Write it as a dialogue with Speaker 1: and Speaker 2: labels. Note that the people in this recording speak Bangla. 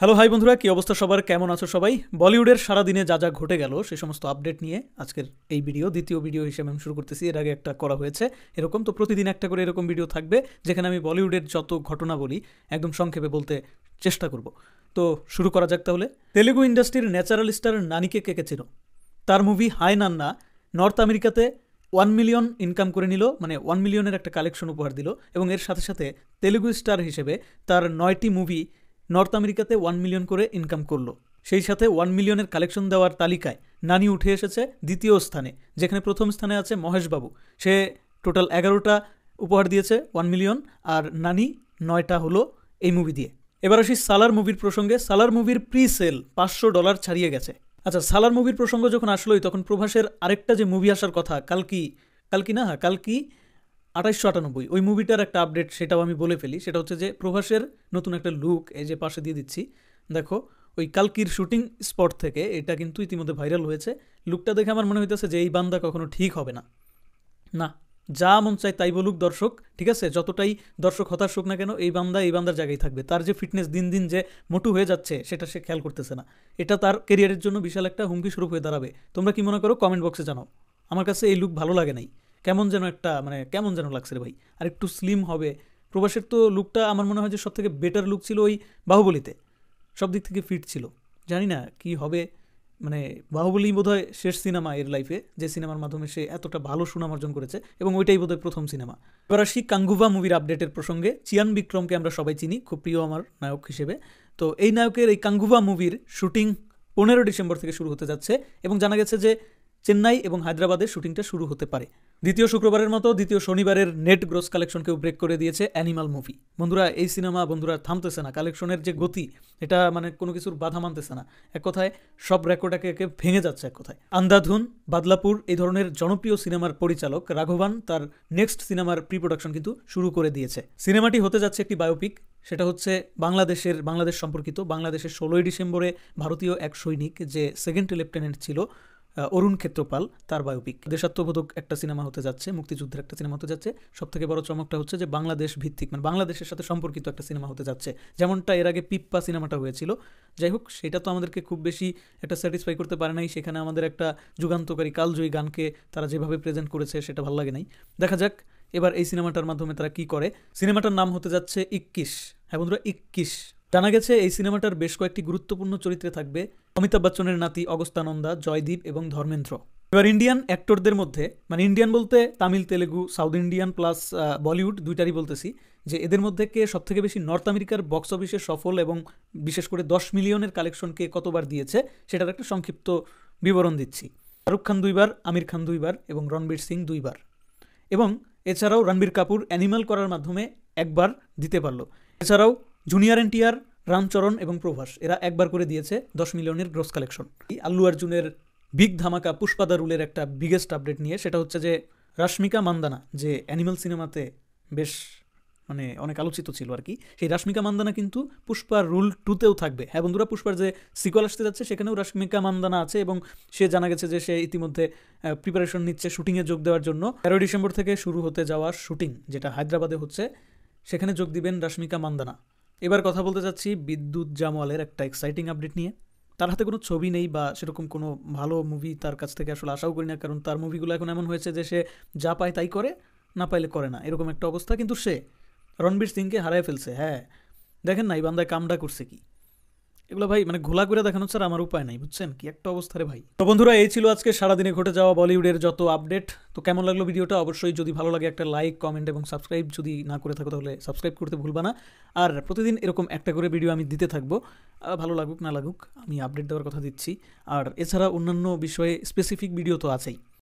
Speaker 1: হ্যালো হাই বন্ধুরা কী অবস্থা সবার কেমন আছো সবাই বলিউডের সারাদিনে যা যা ঘটে গেল সে সমস্ত আপডেট নিয়ে আজকের এই ভিডিও দ্বিতীয় ভিডিও হিসেবে আমি শুরু করতেছি এর আগে একটা করা হয়েছে এরকম তো প্রতিদিন একটা করে এরকম ভিডিও থাকবে যেখানে আমি বলিউডের যত ঘটনা বলি একদম সংক্ষেপে বলতে চেষ্টা করব তো শুরু করা যাক তাহলে তেলেগু ইন্ডাস্ট্রির ন্যাচারাল স্টার নানিকে কে ছিল তার মুভি হাই নান্না নর্থ আমেরিকাতে ওয়ান মিলিয়ন ইনকাম করে নিল মানে ওয়ান মিলিয়নের একটা কালেকশন উপহার দিল এবং এর সাথে সাথে তেলেগু স্টার হিসেবে তার নয়টি মুভি নর্থ আমেরিকাতে ওয়ান মিলিয়ন করে ইনকাম করলো সেই সাথে ওয়ান মিলিয়নের কালেকশন দেওয়ার তালিকায় নানি উঠে এসেছে দ্বিতীয় স্থানে যেখানে প্রথম স্থানে আছে মহেশবাবু সে টোটাল এগারোটা উপহার দিয়েছে ওয়ান মিলিয়ন আর নানি নয়টা হলো এই মুভি দিয়ে এবার আসি সালার মুভির প্রসঙ্গে সালার মুভির প্রি সেল পাঁচশো ডলার ছাড়িয়ে গেছে আচ্ছা সালার মুভির প্রসঙ্গ যখন আসলোই তখন প্রভাসের আরেকটা যে মুভি আসার কথা কালকি কালকি না হ্যাঁ কালকি আঠাইশশো আটানব্বই ওই মুভিটার একটা আপডেট সেটাও আমি বলে ফেলি সেটা হচ্ছে যে প্রভাসের নতুন একটা লুক এই যে পাশে দিয়ে দিচ্ছি দেখো ওই কালকির শুটিং স্পট থেকে এটা কিন্তু ইতিমধ্যে ভাইরাল হয়েছে লুকটা দেখে আমার মনে হইতেছে যে এই বান্দা কখনো ঠিক হবে না না যা মন চাই তাই বলুক দর্শক ঠিক আছে যতটাই দর্শক হতাশ হোক না কেন এই বান্দা এই বান্দার জায়গায় থাকবে তার যে ফিটনেস দিন দিন যে মোটু হয়ে যাচ্ছে সেটা সে খেয়াল করতেছে না এটা তার কেরিয়ারের জন্য বিশাল একটা হুমকি স্বরূপ হয়ে দাঁড়াবে তোমরা কি মনে করো কমেন্ট বক্সে জানাও আমার কাছে এই লুক ভালো লাগে নাই কেমন যেন একটা মানে কেমন যেন লাগছে রে ভাই আর একটু স্লিম হবে প্রবাসের তো লুকটা আমার মনে হয় যে সব থেকে বেটার লুক ছিল ওই বাহুবলিতে সব দিক থেকে ফিট ছিল জানি না কি হবে মানে বাহুবলী বোধহয় শেষ সিনেমা এর লাইফে যে সিনেমার মাধ্যমে সে এতটা ভালো সুনাম অর্জন করেছে এবং ওইটাই বোধহয় প্রথম সিনেমা এবার আসি কাঙ্গুভা মুভির আপডেটের প্রসঙ্গে চিয়ান বিক্রমকে আমরা সবাই চিনি খুব প্রিয় আমার নায়ক হিসেবে তো এই নায়কের এই কাঙ্গুভা মুভির শুটিং পনেরো ডিসেম্বর থেকে শুরু হতে যাচ্ছে এবং জানা গেছে যে চেন্নাই এবং হায়দ্রাবাদে শুটিংটা শুরু হতে পারে দ্বিতীয় শুক্রবারের মতো দ্বিতীয় শনিবারের নেট গ্রোস কালেকশনকেও ব্রেক করে দিয়েছে অ্যানিমাল মুভি বন্ধুরা এই সিনেমা বন্ধুরা থামতেছে না কালেকশনের যে গতি এটা মানে কোনো কিছুর বাধা মানতেছে না এক কথায় সব রেকর্ডটাকে একে ভেঙে যাচ্ছে এক কথায় আন্দাধুন বাদলাপুর এই ধরনের জনপ্রিয় সিনেমার পরিচালক রাঘবান তার নেক্সট সিনেমার প্রি প্রোডাকশন কিন্তু শুরু করে দিয়েছে সিনেমাটি হতে যাচ্ছে একটি বায়োপিক সেটা হচ্ছে বাংলাদেশের বাংলাদেশ সম্পর্কিত বাংলাদেশের ষোলোই ডিসেম্বরে ভারতীয় এক সৈনিক যে সেকেন্ড লেফটেন্যান্ট ছিল অরুণ ক্ষেত্রপাল তার বায়োপিক দেশাত্মবোধক একটা সিনেমা হতে যাচ্ছে মুক্তিযুদ্ধের একটা সিনেমা হতে যাচ্ছে সব থেকে বড় চমকটা হচ্ছে যে বাংলাদেশ ভিত্তিক মানে বাংলাদেশের সাথে সম্পর্কিত একটা সিনেমা হতে যাচ্ছে যেমনটা এর আগে পিপ্পা সিনেমাটা হয়েছিল যাই হোক সেটা তো আমাদেরকে খুব বেশি একটা স্যাটিসফাই করতে পারে নাই সেখানে আমাদের একটা যুগান্তকারী কালজয়ী গানকে তারা যেভাবে প্রেজেন্ট করেছে সেটা ভালো লাগে নাই দেখা যাক এবার এই সিনেমাটার মাধ্যমে তারা কি করে সিনেমাটার নাম হতে যাচ্ছে ইক্কিশ হ্যাঁ বন্ধুরা ইক্কিশ জানা গেছে এই সিনেমাটার বেশ কয়েকটি গুরুত্বপূর্ণ চরিত্রে থাকবে অমিতাভ বচ্চনের নাতি অগস্তানন্দা জয়দীপ এবং ধর্মেন্দ্র এবার ইন্ডিয়ান অ্যাক্টরদের মধ্যে মানে ইন্ডিয়ান বলতে Tamil Telugu south Indian plus Bollywood দুইটারই বলতেছি যে এদের মধ্যে কে সবথেকে বেশি নর্থ আমেরিকার বক্স অফিসে সফল এবং বিশেষ করে দশ মিলিয়নের কালেকশনকে কতবার দিয়েছে সেটার একটা সংক্ষিপ্ত বিবরণ দিচ্ছি শাহরুখ খান দুইবার আমির খান দুইবার এবং রণবীর সিং দুইবার এবং এছাড়াও রণবীর কাপুর অ্যানিমাল করার মাধ্যমে একবার দিতে পারল এছাড়াও জুনিয়র এনটিআর রামচরণ এবং প্রভাস এরা একবার করে দিয়েছে দশ মিলিয়নের গ্রোস কালেকশন আল্লু আর্জুনের বিগ ধামাকা পুষ্পাদা রুলের একটা বিগেস্ট আপডেট নিয়ে সেটা হচ্ছে যে রাশ্মিকা মান্দানা যে অ্যানিমেল সিনেমাতে বেশ মানে অনেক আলোচিত ছিল আর কি সেই রাশ্মিকা মান্দানা কিন্তু পুষ্পার রুল টুতেও থাকবে হ্যাঁ বন্ধুরা পুষ্পার যে সিকোয়াল আসতে যাচ্ছে সেখানেও রাশ্মিকা মান্দানা আছে এবং সে জানা গেছে যে সে ইতিমধ্যে প্রিপারেশন নিচ্ছে শুটিংয়ে যোগ দেওয়ার জন্য তেরোই ডিসেম্বর থেকে শুরু হতে যাওয়া শুটিং যেটা হায়দ্রাবাদে হচ্ছে সেখানে যোগ দিবেন রাশ্মিকা মান্দানা এবার কথা বলতে চাচ্ছি বিদ্যুৎ জামওয়ালের একটা এক্সাইটিং আপডেট নিয়ে তার হাতে কোনো ছবি নেই বা সেরকম কোনো ভালো মুভি তার কাছ থেকে আসলে আশাও করি না কারণ তার মুভিগুলো এখন এমন হয়েছে যে সে যা পায় তাই করে না পাইলে করে না এরকম একটা অবস্থা কিন্তু সে রণবীর সিংকে হারায় ফেলছে হ্যাঁ দেখেন না এই বান্দায় কামডা করছে কি এগুলো ভাই মানে ঘোলা করে দেখানো ছাড়া আমার উপায় নাই বুঝছেন কি একটা অবস্থা রে ভাই তো বন্ধুরা এই ছিল আজকে সারাদিনে ঘটে যাওয়া বলিউডের যত আপডেট তো কেমন লাগলো ভিডিওটা অবশ্যই যদি ভালো লাগে একটা লাইক কমেন্ট এবং সাবস্ক্রাইব যদি না করে থাকো তাহলে সাবস্ক্রাইব করতে ভুলবা না আর প্রতিদিন এরকম একটা করে ভিডিও আমি দিতে থাকবো ভালো লাগুক না লাগুক আমি আপডেট দেওয়ার কথা দিচ্ছি আর এছাড়া অন্যান্য বিষয়ে স্পেসিফিক ভিডিও তো আছেই